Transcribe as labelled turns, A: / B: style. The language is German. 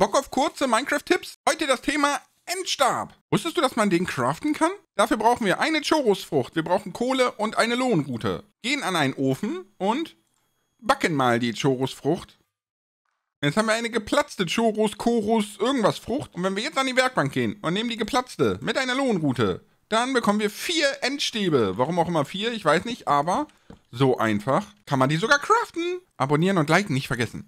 A: Bock auf kurze Minecraft-Tipps? Heute das Thema Endstab. Wusstest du, dass man den craften kann? Dafür brauchen wir eine Chorusfrucht, wir brauchen Kohle und eine Lohnrute. Gehen an einen Ofen und backen mal die Chorusfrucht. Jetzt haben wir eine geplatzte Chorus, Chorus, irgendwas Frucht. Und wenn wir jetzt an die Werkbank gehen und nehmen die geplatzte mit einer Lohnrute, dann bekommen wir vier Endstäbe. Warum auch immer vier, ich weiß nicht, aber so einfach kann man die sogar craften. Abonnieren und liken nicht vergessen.